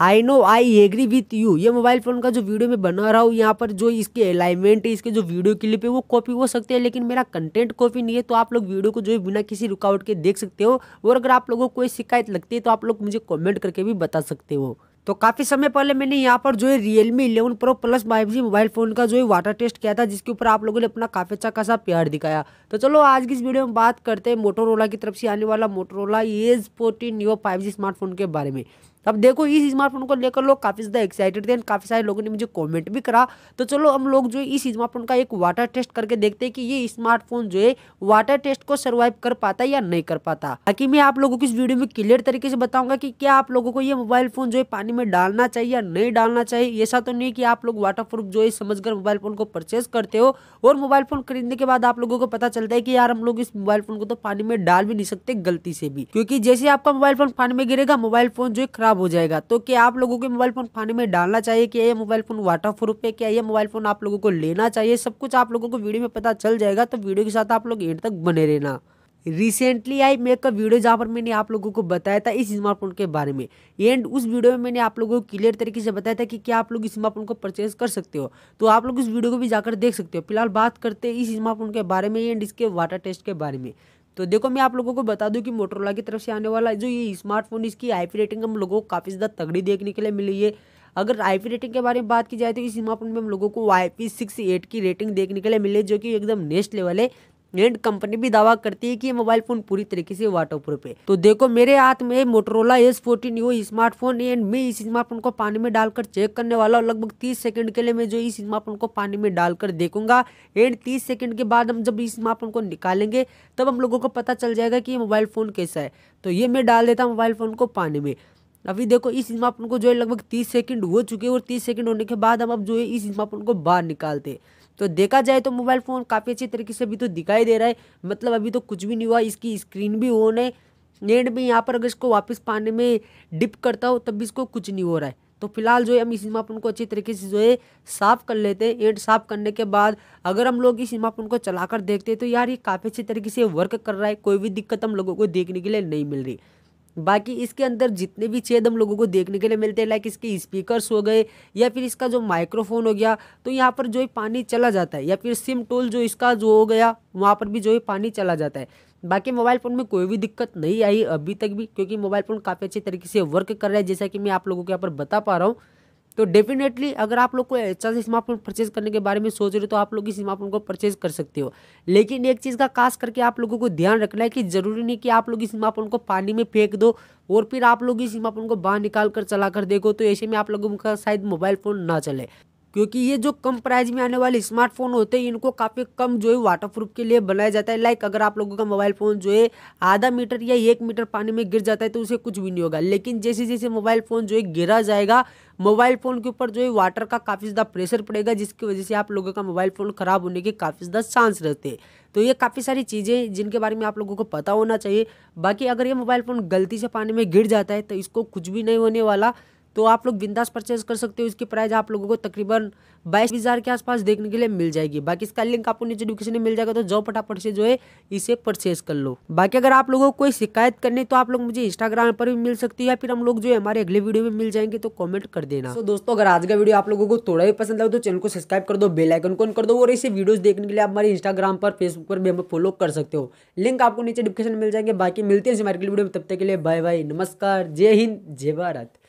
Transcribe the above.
I know I agree with you ये mobile phone का जो वीडियो मैं बना रहा हूँ यहाँ पर जो इसके अलाइनमेंट है इसके जो वीडियो क्लिप है वो कॉपी हो सकते हैं लेकिन मेरा कंटेंट कॉपी नहीं है तो आप लोग वीडियो को जो है बिना किसी रुकावट के देख सकते हो और अगर आप लोगों को कोई शिकायत लगती है तो आप लोग मुझे कॉमेंट करके भी बता सकते हो तो काफ़ी समय पहले मैंने यहाँ पर जो है Realme eleven pro plus five G mobile phone का जो है वाटर टेस्ट किया था जिसके ऊपर आप लोगों ने अपना काफ़ी अच्छा खासा प्यार दिखाया तो चलो आज की इस वीडियो में बात करते हैं मोटोरोला की तरफ से आने वाला मोटोरोला एज फोर्टीन यो फाइव स्मार्टफोन के बारे में अब देखो इस स्मार्टफोन को लेकर लोग काफ़ी ज़्यादा एक्साइटेड थे एंड काफ़ी सारे लोगों ने मुझे कमेंट भी करा तो चलो हम लोग जो इस स्मार्टफोन का एक वाटर टेस्ट करके देखते हैं कि ये स्मार्टफोन जो है वाटर टेस्ट को सर्वाइव कर पाता है या नहीं कर पाता ताकि मैं आप लोगों को इस वीडियो में क्लियर तरीके से बताऊंगा कि क्या आप लोगों को ये मोबाइल फोन जो है पानी में डालना चाहिए या नहीं डालना चाहिए ऐसा तो नहीं कि आप लोग वाटर प्रूफ जो है समझ मोबाइल फोन को परचेज करते हो और मोबाइल फोन खरीदने के बाद आप लोगों को पता चलता है कि यार हम लोग इस मोबाइल फोन को तो पानी में डाल भी नहीं सकते गलती से भी क्योंकि जैसे आपका मोबाइल फोन पानी में गिरेगा मोबाइल फोन जो है खराब ख़राब हो जाएगा तो क्या आप लोगों के मोबाइल फ़ोन पानी में डालना चाहिए कि ये मोबाइल फ़ोन वाटर प्रूफ है क्या ये मोबाइल फ़ोन आप लोगों को लेना चाहिए सब कुछ आप लोगों को वीडियो में पता चल जाएगा तो वीडियो के साथ आप लोग एंड तक बने रहना रिसेंटली आई मैं का वीडियो जहाँ पर मैंने आप लोगों को बताया था इस स्मार्टफोन के बारे में एंड उस वीडियो में मैंने आप लोगों को क्लियर तरीके से बताया था कि क्या आप लोग इस स्मार्टफोन को परचेज कर सकते हो तो आप लोग इस वीडियो को भी जाकर देख सकते हो फिलहाल बात करते हैं इस स्मार्टफोन के बारे में एंड इसके वाटर टेस्ट के बारे में तो देखो मैं आप लोगों को बता दूं कि मोटरोला की तरफ से आने वाला जो ये स्मार्टफोन इसकी आई रेटिंग हम लोगों को काफ़ी ज़्यादा तगड़ी देखने के लिए मिली है अगर आई रेटिंग के बारे में बात की जाए तो इस स्मार्टफोन में हम लोगों को आई पी सिक्स एट की रेटिंग देखने के लिए मिली है जो कि एकदम नेक्स्ट लेवल है एंड कंपनी भी दावा करती है कि ये मोबाइल फोन पूरी तरीके से वाटर प्रूफ है तो देखो मेरे हाथ में Motorola S fourteen you smartphone है एंड मैं इस स्मार्टफोन को पानी में डालकर चेक करने वाला हूँ लगभग तीस सेकंड के लिए मैं जो इस स्मार्टफोन को पानी में डालकर देखूंगा एंड तीस सेकंड के बाद हम जब इस स्मार्टफोन को निकालेंगे तब हम लोगों को पता चल जाएगा कि ये मोबाइल फ़ोन कैसा है तो ये मैं डाल देता हूँ मोबाइल फ़ोन को पानी में अभी देखो इस इस्मापन को जो है लगभग तीस सेकंड हो चुके हैं और तीस सेकंड होने के बाद हम अब जो है इस इस्मापन को बाहर निकालते हैं तो देखा जाए तो मोबाइल फ़ोन काफ़ी अच्छी तरीके से अभी तो दिखाई दे रहा है मतलब अभी तो कुछ भी नहीं हुआ इसकी स्क्रीन भी ऑन है एंड में यहाँ पर अगर इसको वापस पाने में डिप करता हो तब भी इसको कुछ नहीं हो रहा है तो फिलहाल जो है हम इस इमापन को अच्छी तरीके से जो है साफ़ कर लेते हैं एंड साफ़ करने के बाद अगर हम लोग इस इमापन को चलाकर देखते हैं तो यार ये काफ़ी अच्छी तरीके से वर्क कर रहा है कोई भी दिक्कत हम लोगों को देखने के लिए नहीं मिल रही बाकी इसके अंदर जितने भी छेद हम लोगों को देखने के लिए मिलते हैं लाइक इसके स्पीकर्स हो गए या फिर इसका जो माइक्रोफोन हो गया तो यहाँ पर जो है पानी चला जाता है या फिर सिम टोल जो इसका जो हो गया वहाँ पर भी जो है पानी चला जाता है बाकी मोबाइल फ़ोन में कोई भी दिक्कत नहीं आई अभी तक भी क्योंकि मोबाइल फ़ोन काफ़ी अच्छे तरीके से वर्क कर रहा है जैसा कि मैं आप लोगों को यहाँ पर बता पा रहा हूँ तो डेफिनेटली अगर आप लोग कोई अच्छा से स्मार्टफोन परचेज करने के बारे में सोच रहे हो तो आप लोग इस स्मार्टफोन को परचेज कर सकते हो लेकिन एक चीज़ का खास करके आप लोगों को ध्यान रखना है कि ज़रूरी नहीं कि आप लोग इस स्मार्टफोन को पानी में फेंक दो और फिर आप लोग इस स्मार्टफोन को बाहर निकाल कर चला कर देखो तो ऐसे में आप लोगों का शायद मोबाइल फ़ोन ना चले क्योंकि ये जो कम प्राइस में आने वाले स्मार्टफोन होते हैं इनको काफ़ी कम जो है वाटर प्रूफ के लिए बनाया जाता है लाइक अगर आप लोगों का मोबाइल फ़ोन जो है आधा मीटर या एक मीटर पानी में गिर जाता है तो उसे कुछ भी नहीं होगा लेकिन जैसे जैसे मोबाइल फ़ोन जो है गिरा जाएगा मोबाइल फ़ोन के ऊपर जो है वाटर का काफ़ी ज़्यादा प्रेशर पड़ेगा जिसकी वजह से आप लोगों का मोबाइल फ़ोन ख़राब होने के काफ़ी ज़्यादा चांस रहते हैं तो ये काफ़ी सारी चीज़ें जिनके बारे में आप लोगों को पता होना चाहिए बाकी अगर ये मोबाइल फ़ोन गलती से पानी में गिर जाता है तो इसको कुछ भी नहीं होने वाला तो आप लोग बिंदास परचेज कर सकते हो इसकी प्राइस आप लोगों को तकरीबन बाईस हज़ार के आसपास देखने के लिए मिल जाएगी बाकी इसका लिंक आपको नीचे डिस्क्रिप्शन में मिल जाएगा तो जो फटाफट से जो है इसे परचेज कर लो बाकी अगर आप लोगों को कोई शिकायत करनी तो आप लोग मुझे इंस्टाग्राम पर भी मिल सकती है या फिर हम लोग जो है हमारे अगले वीडियो में मिल जाएंगे तो कॉमेंट कर देना तो दोस्तों अगर आज का वीडियो आप लोगों को थोड़ा भी पसंद आए तो चैनल को सब्सक्राइब कर दो बेलाइकन कौन कर दो और इसे वीडियोज देखने के लिए आप हमारे इंस्टाग्राम पर फेसबुक पर भी हम फॉलो कर सकते हो लिंक आपको नीचे डिस्क्रिप्शन मिल जाएंगे बाकी मिलते हैं हमारे वीडियो में तब तक के लिए बाय बाय नमस्कार जय हिंद जय भारत